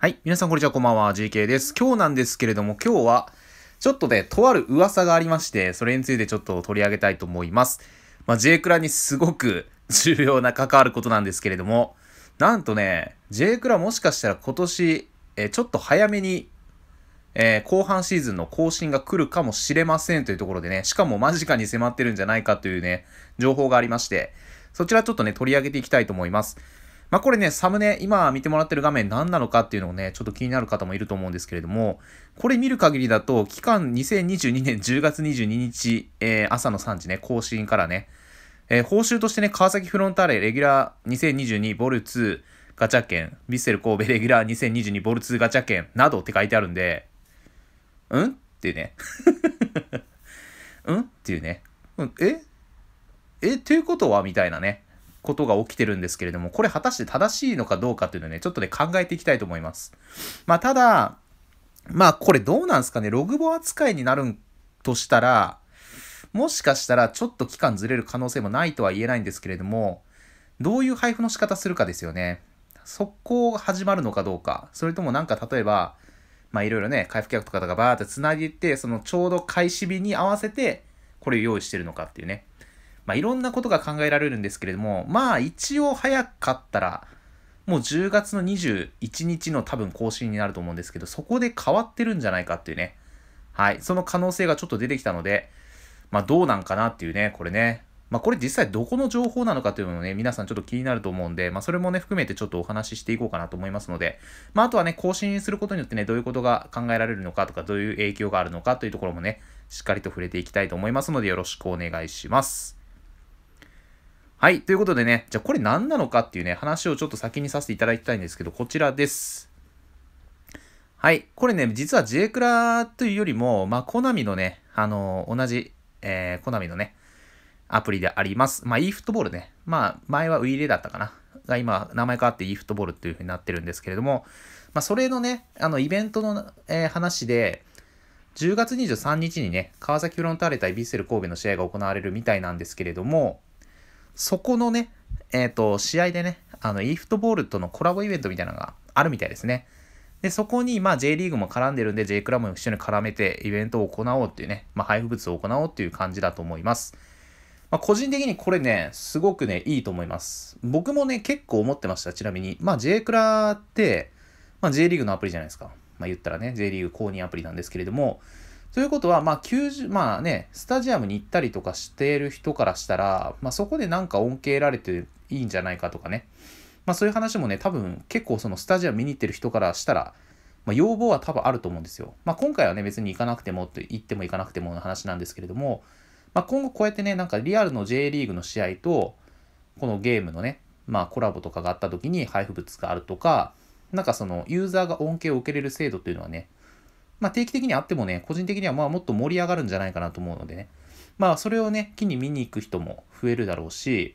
はい。皆さん、こんにちは。こんばんは。JK です。今日なんですけれども、今日は、ちょっとね、とある噂がありまして、それについてちょっと取り上げたいと思います。まあ、J クラにすごく 重要な関わることなんですけれども、なんとね、J クラもしかしたら今年、えー、ちょっと早めに、えー、後半シーズンの更新が来るかもしれませんというところでね、しかも間近に迫ってるんじゃないかというね、情報がありまして、そちらちょっとね、取り上げていきたいと思います。まあ、これね、サムネ、今見てもらってる画面何なのかっていうのをね、ちょっと気になる方もいると思うんですけれども、これ見る限りだと、期間2022年10月22日、えー、朝の3時ね、更新からね、えー、報酬としてね、川崎フロンターレレギュラー2022ボル2ガチャ券、ヴィッセル神戸レギュラー2022ボル2ガチャ券などって書いてあるんで、うんっていうね。うんっていうね。うん、ええということはみたいなね。ことが起きてるんですけれども、これ果たして正しいのかどうかっていうのね、ちょっとね、考えていきたいと思います。まあ、ただ、まあ、これどうなんですかね、ログボ扱いになるとしたら、もしかしたらちょっと期間ずれる可能性もないとは言えないんですけれども、どういう配布の仕方するかですよね。速攻が始まるのかどうか、それともなんか例えば、まあいろいろね、回復客とかがバーって繋げて、そのちょうど開始日に合わせて、これを用意してるのかっていうね。まあ、いろんなことが考えられるんですけれども、まあ一応早かったら、もう10月の21日の多分更新になると思うんですけど、そこで変わってるんじゃないかっていうね。はい。その可能性がちょっと出てきたので、まあどうなんかなっていうね、これね。まあこれ実際どこの情報なのかというのをね、皆さんちょっと気になると思うんで、まあそれもね、含めてちょっとお話ししていこうかなと思いますので、まああとはね、更新することによってね、どういうことが考えられるのかとか、どういう影響があるのかというところもね、しっかりと触れていきたいと思いますので、よろしくお願いします。はい。ということでね、じゃあこれ何なのかっていうね、話をちょっと先にさせていただきたいんですけど、こちらです。はい。これね、実は J クラというよりも、まあ、コナミのね、あのー、同じ、えー、コナミのね、アプリであります。まあ、e フットボールね。まあ、前はウィーレだったかな。が今、名前変わって e フットボールっていうふうになってるんですけれども、まあ、それのね、あの、イベントの、えー、話で、10月23日にね、川崎フロンターレ対ヴィッセル神戸の試合が行われるみたいなんですけれども、そこのね、えっ、ー、と、試合でね、あの、e フットボールとのコラボイベントみたいなのがあるみたいですね。で、そこに、まあ、J リーグも絡んでるんで、J クラブも一緒に絡めて、イベントを行おうっていうね、まあ、配布物を行おうっていう感じだと思います。まあ、個人的にこれね、すごくね、いいと思います。僕もね、結構思ってました、ちなみに。まあ、J クラって、まあ、J リーグのアプリじゃないですか。まあ、言ったらね、J リーグ公認アプリなんですけれども、ということは、まあ、九十、まあね、スタジアムに行ったりとかしている人からしたら、まあ、そこでなんか恩恵られていいんじゃないかとかね。まあ、そういう話もね、多分結構そのスタジアム見に行ってる人からしたら、まあ、要望は多分あると思うんですよ。まあ、今回はね、別に行かなくてもって言っても行かなくてもの話なんですけれども、まあ、今後こうやってね、なんかリアルの J リーグの試合と、このゲームのね、まあ、コラボとかがあった時に配布物があるとか、なんかそのユーザーが恩恵を受けれる制度というのはね、まあ、定期的にあってもね、個人的にはまあもっと盛り上がるんじゃないかなと思うのでね。まあ、それをね、木に見に行く人も増えるだろうし、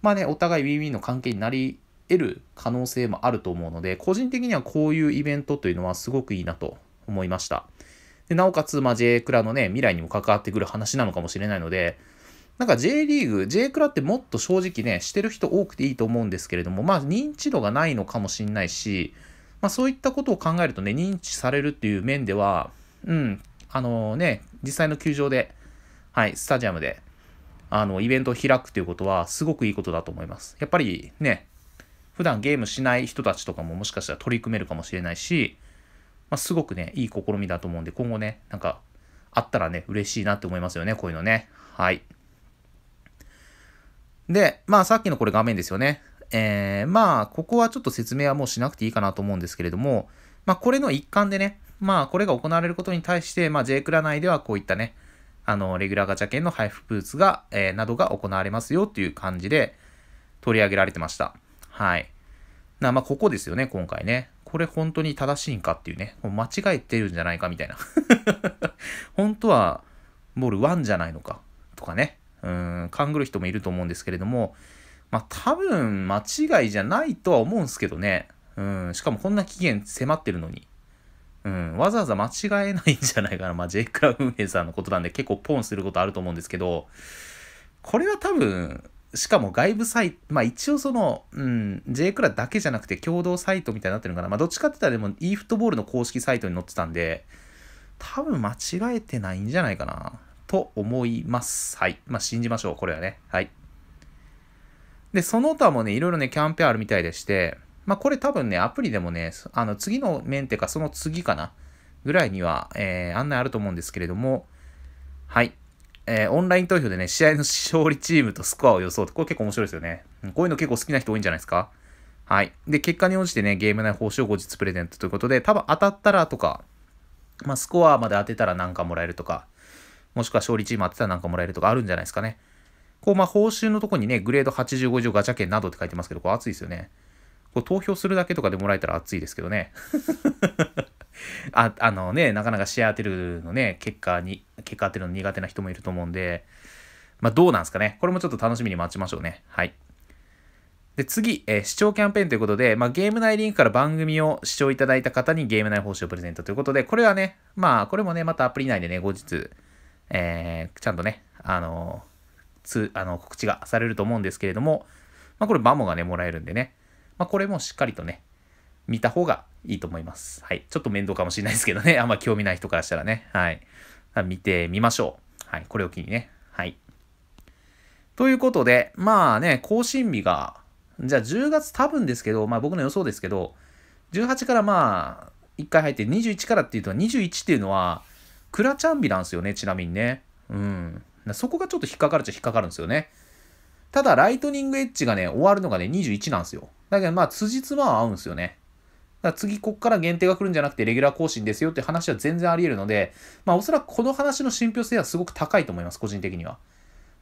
まあね、お互い WeWe の関係になり得る可能性もあると思うので、個人的にはこういうイベントというのはすごくいいなと思いました。でなおかつ、まあ、J クラのね、未来にも関わってくる話なのかもしれないので、なんか J リーグ、J クラってもっと正直ね、してる人多くていいと思うんですけれども、まあ認知度がないのかもしんないし、まあ、そういったことを考えるとね、認知されるっていう面では、うん、あのね、実際の球場で、はい、スタジアムで、あの、イベントを開くということは、すごくいいことだと思います。やっぱりね、普段ゲームしない人たちとかももしかしたら取り組めるかもしれないし、まあ、すごくね、いい試みだと思うんで、今後ね、なんか、あったらね、嬉しいなって思いますよね、こういうのね。はい。で、まあさっきのこれ画面ですよね。えー、まあ、ここはちょっと説明はもうしなくていいかなと思うんですけれども、まあ、これの一環でね、まあ、これが行われることに対して、まあ、J クラ内ではこういったね、あの、レギュラーガチャ券の配布ブーツが、えー、などが行われますよという感じで取り上げられてました。はい。な、まあ、ここですよね、今回ね。これ本当に正しいんかっていうね。もう間違えてるんじゃないかみたいな。本当は、ボール1じゃないのかとかね。うん、勘ぐる人もいると思うんですけれども、まあ、多分、間違いじゃないとは思うんすけどね。うん。しかもこんな期限迫ってるのに。うん。わざわざ間違えないんじゃないかな。まあ、J クラ運営さんのことなんで結構ポンすることあると思うんですけど、これは多分、しかも外部サイト、まあ一応その、うん、J クラだけじゃなくて共同サイトみたいになってるのかな。まあどっちかって言ったらでも e フットボールの公式サイトに載ってたんで、多分間違えてないんじゃないかな。と思います。はい。まあ信じましょう。これはね。はい。で、その他もね、いろいろね、キャンペーンあるみたいでして、まあ、これ多分ね、アプリでもね、あの、次の面っていうか、その次かな、ぐらいには、えー、案内あると思うんですけれども、はい。えー、オンライン投票でね、試合の勝利チームとスコアを予想って、これ結構面白いですよね。こういうの結構好きな人多いんじゃないですかはい。で、結果に応じてね、ゲーム内報酬を後日プレゼントということで、多分当たったらとか、まあ、スコアまで当てたらなんかもらえるとか、もしくは勝利チーム当てたらなんかもらえるとかあるんじゃないですかね。こう、まあ、報酬のとこにね、グレード85以上ガチャ券などって書いてますけど、これ熱いですよね。こう、投票するだけとかでもらえたら熱いですけどね。あ、あのね、なかなかシェアてるのね、結果に、結果当てるの苦手な人もいると思うんで、まあ、どうなんですかね。これもちょっと楽しみに待ちましょうね。はい。で、次、えー、視聴キャンペーンということで、まあ、ゲーム内リンクから番組を視聴いただいた方にゲーム内報酬をプレゼントということで、これはね、まあ、これもね、またアプリ内でね、後日、えー、ちゃんとね、あのーつあの告知がされると思うんですけれども、まあ、これバモがね、もらえるんでね、まあ、これもしっかりとね、見た方がいいと思います。はい。ちょっと面倒かもしれないですけどね、あんま興味ない人からしたらね、はい。見てみましょう。はい。これを機にね、はい。ということで、まあね、更新日が、じゃあ10月多分ですけど、まあ僕の予想ですけど、18からまあ、1回入って21からっていうと、21っていうのは、クラチャンビなんですよね、ちなみにね。うん。そこがちょっと引っかかるっちゃ引っかかるんですよね。ただ、ライトニングエッジがね、終わるのがね、21なんですよ。だけど、まあ、辻褄は合うんですよね。だから次、こっから限定が来るんじゃなくて、レギュラー更新ですよって話は全然あり得るので、まあ、おそらくこの話の信憑性はすごく高いと思います、個人的には。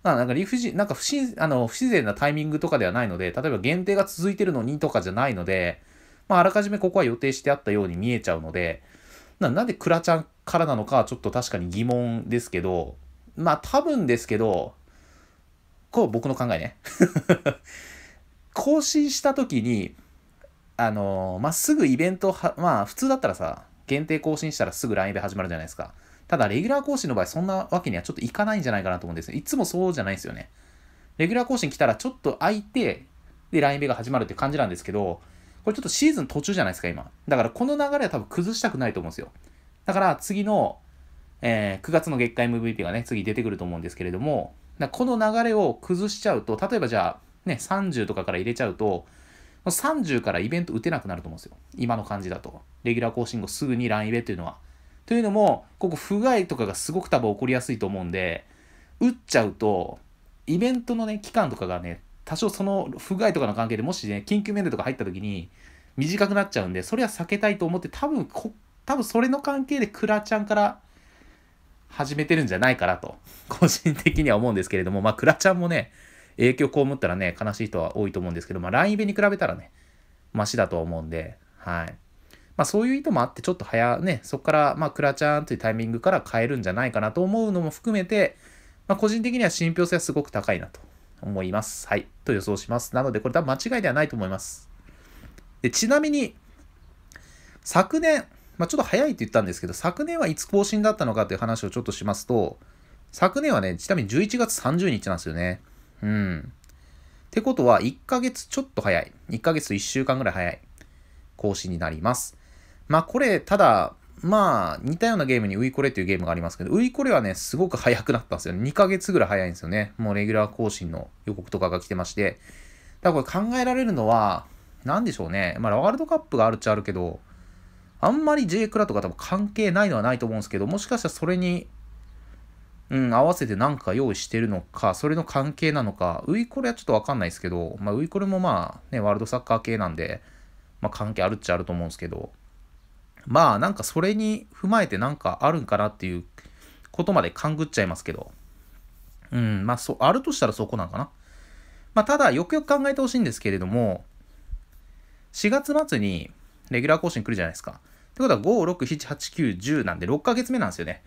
まあ、なんか理不尽、なんか不自あの不自然なタイミングとかではないので、例えば限定が続いてるのにとかじゃないので、まあ、あらかじめここは予定してあったように見えちゃうので、なんでクラちゃんからなのか、ちょっと確かに疑問ですけど、まあ多分ですけど、こう僕の考えね。更新した時に、あのー、まあ、すぐイベントは、まあ普通だったらさ、限定更新したらすぐ LINE で始まるじゃないですか。ただ、レギュラー更新の場合、そんなわけにはちょっといかないんじゃないかなと思うんですよ。いつもそうじゃないですよね。レギュラー更新来たらちょっと空いて、で、LINE が始まるって感じなんですけど、これちょっとシーズン途中じゃないですか、今。だからこの流れは多分崩したくないと思うんですよ。だから次のえー、9月の月間 MVP がね、次出てくると思うんですけれども、この流れを崩しちゃうと、例えばじゃあ、ね、30とかから入れちゃうと、30からイベント打てなくなると思うんですよ。今の感じだと。レギュラー更新後すぐにランイベっていうのは。というのも、ここ不具合とかがすごく多分起こりやすいと思うんで、打っちゃうと、イベントのね、期間とかがね、多少その不具合とかの関係でもしね、緊急面でとか入った時に短くなっちゃうんで、それは避けたいと思って、多分こ、多分それの関係でクラちゃんから始めてるんじゃないかなと、個人的には思うんですけれども、まあ、クラちゃんもね、影響被ったらね、悲しい人は多いと思うんですけど、まあ、ライン e に比べたらね、マシだと思うんで、はい。まあ、そういう意図もあって、ちょっと早、ね、そこから、まあ、クラちゃんというタイミングから変えるんじゃないかなと思うのも含めて、まあ、個人的には信憑性はすごく高いなと思います。はい。と予想します。なので、これ多分間違いではないと思います。で、ちなみに、昨年、まあ、ちょっと早いって言ったんですけど、昨年はいつ更新だったのかという話をちょっとしますと、昨年はね、ちなみに11月30日なんですよね。うん。ってことは、1ヶ月ちょっと早い。1ヶ月と1週間ぐらい早い更新になります。まあ、これ、ただ、まあ、似たようなゲームにウイコレっていうゲームがありますけど、ウイコレはね、すごく早くなったんですよね。2ヶ月ぐらい早いんですよね。もうレギュラー更新の予告とかが来てまして。だからこれ考えられるのは、何でしょうね。まあ、ワールドカップがあるっちゃあるけど、あんまり J クラとか多分関係ないのはないと思うんですけど、もしかしたらそれに、うん、合わせて何か用意してるのか、それの関係なのか、ウイコレはちょっとわかんないですけど、まあ、ウイコレもまあ、ね、ワールドサッカー系なんで、まあ、関係あるっちゃあると思うんですけど、まあ、なんかそれに踏まえてなんかあるんかなっていうことまで勘ぐっちゃいますけど、うん、まあ、そう、あるとしたらそこなのかな。まあ、ただ、よくよく考えてほしいんですけれども、4月末にレギュラー更新来るじゃないですか。ことは5、6、7、8、9、10なんで6ヶ月目なんですよね。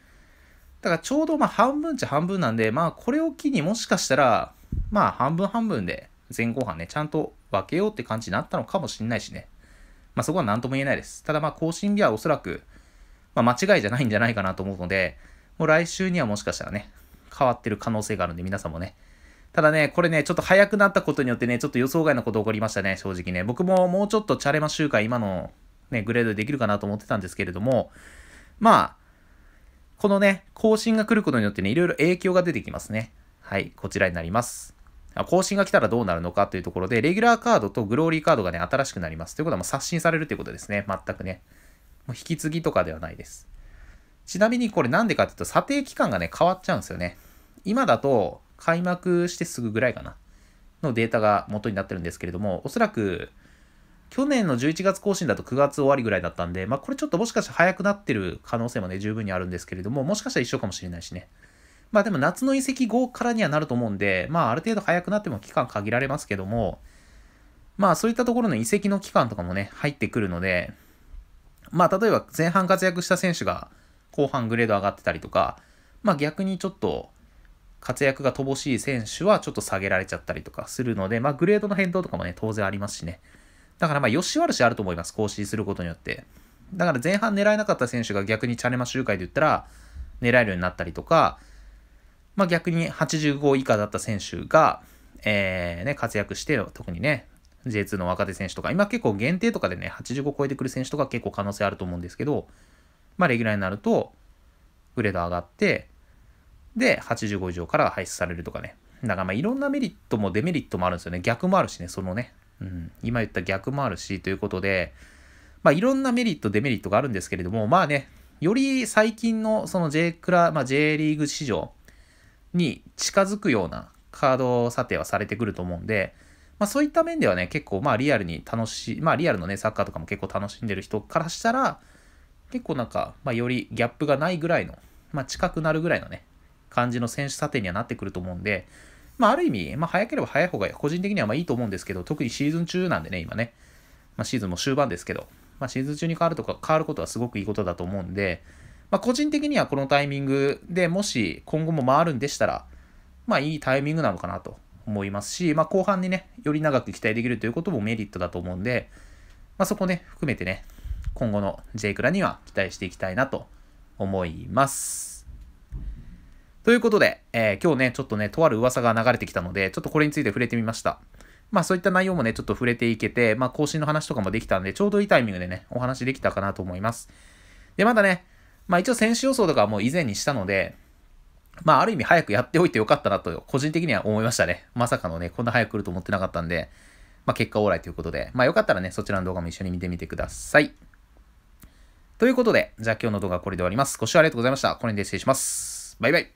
だからちょうどまあ半分っちゃ半分なんで、まあこれを機にもしかしたら、まあ半分半分で前後半ね、ちゃんと分けようって感じになったのかもしんないしね。まあそこは何とも言えないです。ただまあ更新日はおそらく、まあ間違いじゃないんじゃないかなと思うので、もう来週にはもしかしたらね、変わってる可能性があるんで皆さんもね、ただね、これね、ちょっと早くなったことによってね、ちょっと予想外のこと起こりましたね、正直ね。僕ももうちょっとチャレマ集会、今のね、グレードできるかなと思ってたんですけれども、まあ、このね、更新が来ることによってね、いろいろ影響が出てきますね。はい、こちらになります。更新が来たらどうなるのかというところで、レギュラーカードとグローリーカードがね、新しくなります。ということはもう刷新されるということですね。全くね。もう引き継ぎとかではないです。ちなみにこれなんでかっていうと、査定期間がね、変わっちゃうんですよね。今だと、開幕してすぐぐらいかな。のデータが元になってるんですけれども、おそらく、去年の11月更新だと9月終わりぐらいだったんで、まあこれちょっともしかしたら早くなってる可能性もね、十分にあるんですけれども、もしかしたら一緒かもしれないしね。まあでも夏の移籍後からにはなると思うんで、まあある程度早くなっても期間限られますけども、まあそういったところの移籍の期間とかもね、入ってくるので、まあ例えば前半活躍した選手が後半グレード上がってたりとか、まあ逆にちょっと活躍が乏しい選手はちょっと下げられちゃったりとかするので、まあグレードの変動とかもね、当然ありますしね。だからまあ、よし悪しあると思います。更新することによって。だから前半狙えなかった選手が逆にチャレマ周回で言ったら、狙えるようになったりとか、まあ、逆に85以下だった選手が、えーね、活躍して、特にね、J2 の若手選手とか、今結構限定とかでね、85超えてくる選手とか結構可能性あると思うんですけど、まあ、レギュラーになると、グレード上がって、で、85以上から排出されるとかね。だからまあいろんなメリットもデメリットもあるんですよね。逆もあるしね、そのね、うん、今言った逆もあるし、ということで、まあ、いろんなメリット、デメリットがあるんですけれども、まあね、より最近のその J クラ、まあ、J リーグ市場に近づくようなカード査定はされてくると思うんで、まあ、そういった面ではね、結構まあリアルに楽しい、まあリアルのね、サッカーとかも結構楽しんでる人からしたら、結構なんか、まあ、よりギャップがないぐらいの、まあ、近くなるぐらいのね、感じの選手査定にはなってくると思うんで、まあ、ある意味、まあ、早ければ早い方が個人的にはまあいいと思うんですけど、特にシーズン中なんでね、今ね。まあ、シーズンも終盤ですけど、まあ、シーズン中に変わるとか、変わることはすごくいいことだと思うんで、まあ、個人的にはこのタイミングでもし今後も回るんでしたら、まあ、いいタイミングなのかなと思いますし、まあ、後半にね、より長く期待できるということもメリットだと思うんで、まあ、そこね、含めてね、今後の J クラには期待していきたいなと思います。ということで、えー、今日ね、ちょっとね、とある噂が流れてきたので、ちょっとこれについて触れてみました。まあそういった内容もね、ちょっと触れていけて、まあ更新の話とかもできたんで、ちょうどいいタイミングでね、お話できたかなと思います。で、まだね、まあ一応選手予想とかはもう以前にしたので、まあある意味早くやっておいてよかったなと、個人的には思いましたね。まさかのね、こんな早く来ると思ってなかったんで、まあ結果オーライということで、まあよかったらね、そちらの動画も一緒に見てみてください。ということで、じゃあ今日の動画はこれで終わります。ご視聴ありがとうございました。これで失礼します。バイバイ。